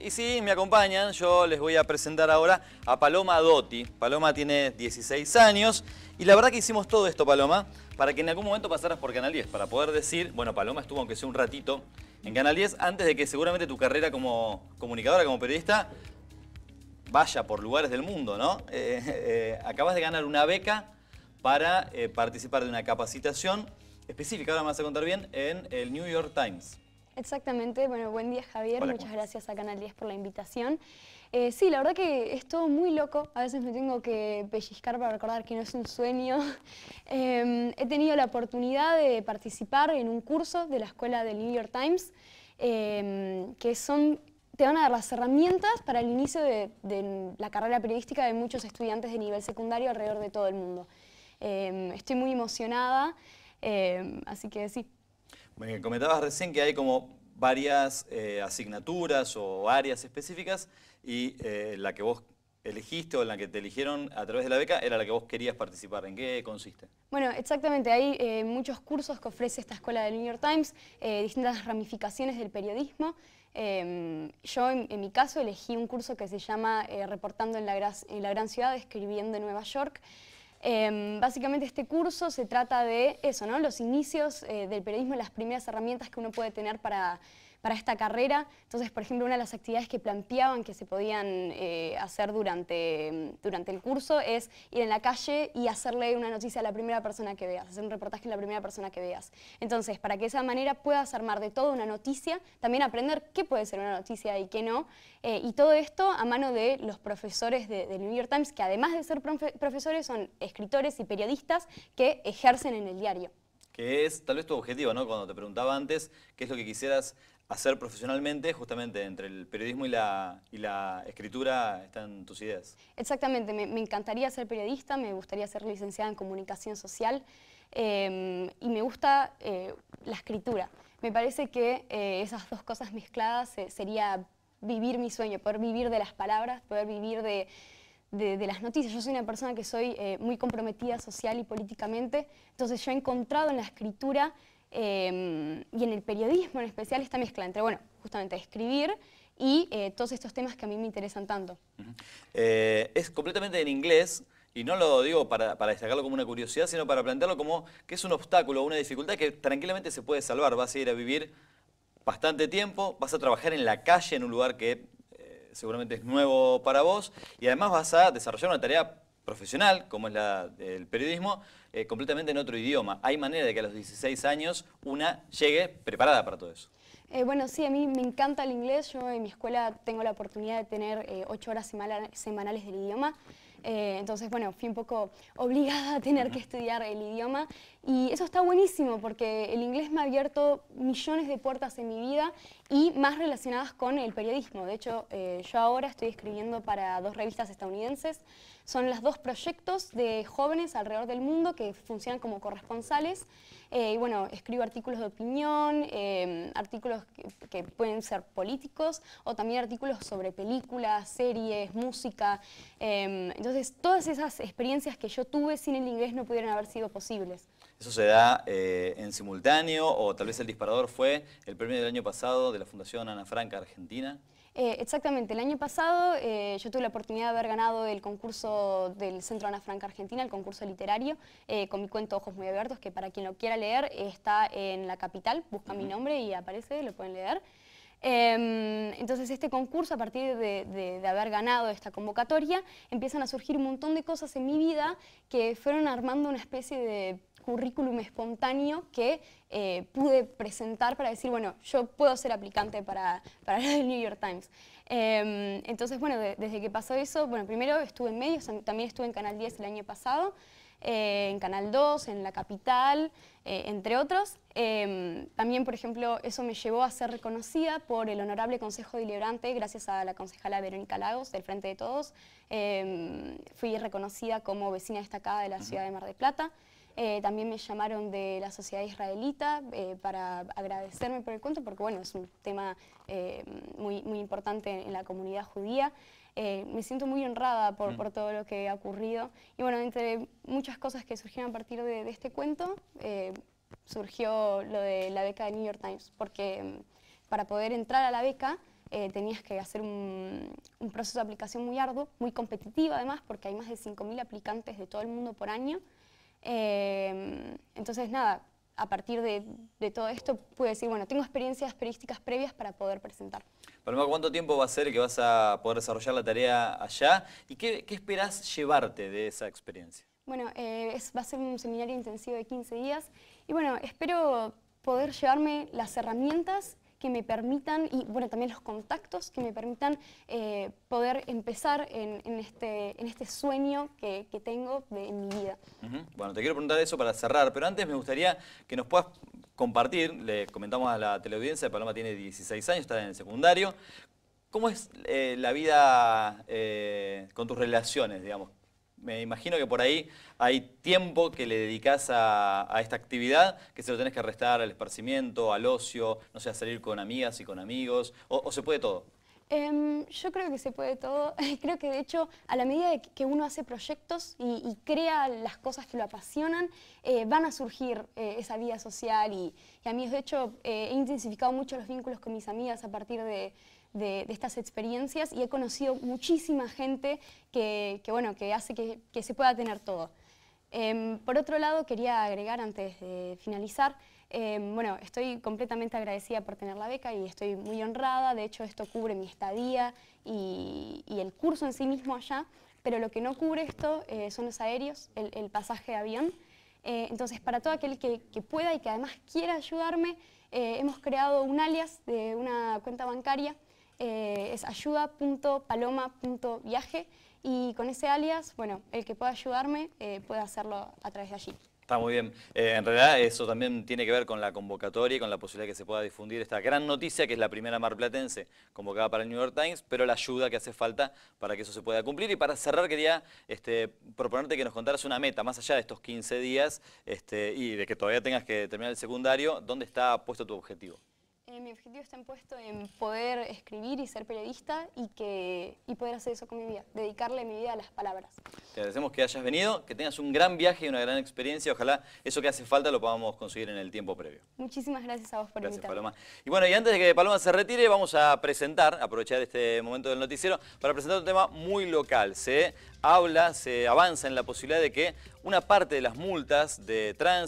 y si me acompañan, yo les voy a presentar ahora a Paloma Dotti. Paloma tiene 16 años y la verdad que hicimos todo esto, Paloma, para que en algún momento pasaras por Canal 10, para poder decir, bueno, Paloma estuvo aunque sea un ratito en Canal 10, antes de que seguramente tu carrera como comunicadora, como periodista, vaya por lugares del mundo, ¿no? Eh, eh, eh, acabas de ganar una beca para participar de una capacitación específica, ahora me vas a contar bien, en el New York Times. Exactamente, bueno, buen día Javier, muchas gracias a Canal 10 por la invitación. Eh, sí, la verdad que es todo muy loco, a veces me tengo que pellizcar para recordar que no es un sueño. Em, he tenido la oportunidad de participar en un curso de la escuela del New York Times, em, que son te van a dar las herramientas para el inicio de, de, la carrera periodística de muchos estudiantes de nivel secundario alrededor de todo el mundo. Em, estoy muy emocionada, así que sí, me comentabas recién que hay como varias eh, asignaturas o áreas específicas y eh, la que vos elegiste o la que te eligieron a través de la beca era la que vos querías participar. ¿En qué consiste? Bueno, exactamente. Hay eh, muchos cursos que ofrece esta escuela del New York Times, distintas ramificaciones del periodismo. Em, yo, en, mi caso, elegí un curso que se llama Reportando en la, en la Gran Ciudad, escribiendo en Nueva York. Em, básicamente este curso se trata de eso, ¿no? los inicios eh, del periodismo, las primeras herramientas que uno puede tener para, para esta carrera. Entonces, por ejemplo, una de las actividades que planteaban que se podían eh, hacer durante, durante el curso es ir en la calle y hacerle una noticia a la primera persona que veas, hacer un reportaje a la primera persona que veas. Entonces, para que de esa manera puedas armar de todo una noticia, también aprender qué puede ser una noticia y qué no, eh, y todo esto a mano de los profesores del New York Times, que además de ser profesores son escritores y periodistas que ejercen en el diario que es tal vez tu objetivo, ¿no? Cuando te preguntaba antes qué es lo que quisieras hacer profesionalmente, justamente entre el periodismo y la, escritura están tus ideas. Exactamente, me, encantaría ser periodista, me gustaría ser licenciada en comunicación social em, y me gusta eh, la escritura. Me parece que eh, esas dos cosas mezcladas eh, sería vivir mi sueño, poder vivir de las palabras, poder vivir de, de, las noticias. Yo soy una persona que soy eh, muy comprometida social y políticamente, entonces yo he encontrado en la escritura em, y en el periodismo en especial esta mezcla entre, bueno, justamente escribir y eh, todos estos temas que a mí me interesan tanto. Eh, es completamente en inglés. Y no lo digo para, para, destacarlo como una curiosidad, sino para plantearlo como que es un obstáculo, una dificultad que tranquilamente se puede salvar. Vas a ir a vivir bastante tiempo, vas a trabajar en la calle, en un lugar que seguramente es nuevo para vos, y además vas a desarrollar una tarea profesional, como es la, el periodismo, eh, completamente en otro idioma. ¿Hay manera de que a los 16 años una llegue preparada para todo eso? Eh, bueno, sí, a mí me encanta el inglés. Yo en mi escuela tengo la oportunidad de tener eh, ocho horas semanales del idioma. Eh, entonces, bueno, fui un poco obligada a tener que estudiar el idioma y eso está buenísimo porque el inglés me ha abierto millones de puertas en mi vida y más relacionadas con el periodismo. De hecho, eh, yo ahora estoy escribiendo para dos revistas estadounidenses son los dos proyectos de jóvenes alrededor del mundo que funcionan como corresponsales. Eh, y bueno, escribo artículos de opinión, em, artículos que, pueden ser políticos o también artículos sobre películas, series, música. Em, entonces, todas esas experiencias que yo tuve sin el inglés no pudieran haber sido posibles. Eso se da eh, en simultáneo o tal vez el disparador fue el premio del año pasado de la Fundación Ana Franca Argentina. Eh, exactamente, el año pasado eh, yo tuve la oportunidad de haber ganado el concurso del Centro Ana Franca Argentina, el concurso literario, eh, con mi cuento Ojos Muy Abiertos, que para quien lo quiera leer está en la capital, busca mi nombre y aparece, lo pueden leer. Em, entonces este concurso, a partir de, de, haber ganado esta convocatoria, empiezan a surgir un montón de cosas en mi vida que fueron armando una especie de currículum espontáneo que eh, pude presentar para decir, bueno, yo puedo ser aplicante para, para el New York Times. Em, entonces, bueno, desde que pasó eso, bueno, primero estuve en medios, también estuve en Canal 10 el año pasado, eh, en Canal 2, en La Capital, eh, entre otros. Em, también, por ejemplo, eso me llevó a ser reconocida por el Honorable Consejo Deliberante, gracias a la concejala Verónica Lagos, del Frente de Todos. Em, fui reconocida como vecina destacada de la ciudad de Mar del Plata. Eh, también me llamaron de la sociedad israelita eh, para agradecerme por el cuento, porque bueno, es un tema eh, muy, muy importante en, la comunidad judía. me siento muy honrada mm. por, todo lo que ha ocurrido. Y bueno, entre muchas cosas que surgieron a partir de, este cuento, surgió lo de la beca de New York Times, porque mm, para poder entrar a la beca, tenías que hacer un, un, proceso de aplicación muy arduo, muy competitivo además, porque hay más de 5.000 aplicantes de todo el mundo por año. Em, entonces, nada, a partir de, todo esto puedo decir, bueno, tengo experiencias periodísticas previas para poder presentar. Paloma, ¿cuánto tiempo va a ser que vas a poder desarrollar la tarea allá? ¿Y qué, esperas llevarte de esa experiencia? Bueno, eh, va a ser un seminario intensivo de 15 días y bueno, espero poder llevarme las herramientas que me permitan, y bueno, también los contactos que me permitan eh, poder empezar en, este, este, sueño que, tengo de, en mi vida. Bueno, te quiero preguntar eso para cerrar, pero antes me gustaría que nos puedas compartir, le comentamos a la teleaudiencia, Paloma tiene 16 años, está en el secundario, ¿Cómo es eh, la vida eh, con tus relaciones, digamos? me imagino que por ahí hay tiempo que le dedicas a, esta actividad que se lo tenés que restar al esparcimiento, al ocio, no sé, a salir con amigas y con amigos, o se puede todo. Em, yo creo que se puede todo. creo que de hecho, a la medida que uno hace proyectos y, crea las cosas que lo apasionan, eh, van a surgir eh, esa vida social. Y, a mí, de hecho, eh, he intensificado mucho los vínculos con mis amigas a partir de, de, estas experiencias y he conocido muchísima gente que, hace que, se pueda tener todo. Em, por otro lado, quería agregar antes de finalizar. Eh, bueno, estoy completamente agradecida por tener la beca y estoy muy honrada. De hecho, esto cubre mi estadía y, el curso en sí mismo allá. Pero lo que no cubre esto eh, son los aéreos, el, pasaje de avión. Eh, entonces, para todo aquel que, pueda y que además quiera ayudarme, hemos creado un alias de una cuenta bancaria. es ayuda.paloma.viaje y con ese alias, bueno, el que pueda ayudarme puede hacerlo a través de allí. Está muy bien. Eh, en realidad eso también tiene que ver con la convocatoria y con la posibilidad que se pueda difundir esta gran noticia, que es la primera marplatense convocada para el New York Times, pero la ayuda que hace falta para que eso se pueda cumplir. Y para cerrar quería este, proponerte que nos contaras una meta, más allá de estos 15 días este, y de que todavía tengas que terminar el secundario, ¿dónde está puesto tu objetivo? Eh, mi objetivo está puesto en poder escribir y ser periodista y, que, poder hacer eso con mi vida, dedicarle mi vida a las palabras. Te agradecemos que hayas venido, que tengas un gran viaje y una gran experiencia. Ojalá eso que hace falta lo podamos conseguir en el tiempo previo. Muchísimas gracias a vos por gracias, Paloma. Y bueno, y antes de que Paloma se retire, vamos a presentar, aprovechar este momento del noticiero, para presentar un tema muy local. Se habla, se avanza en la posibilidad de que una parte de las multas de tránsito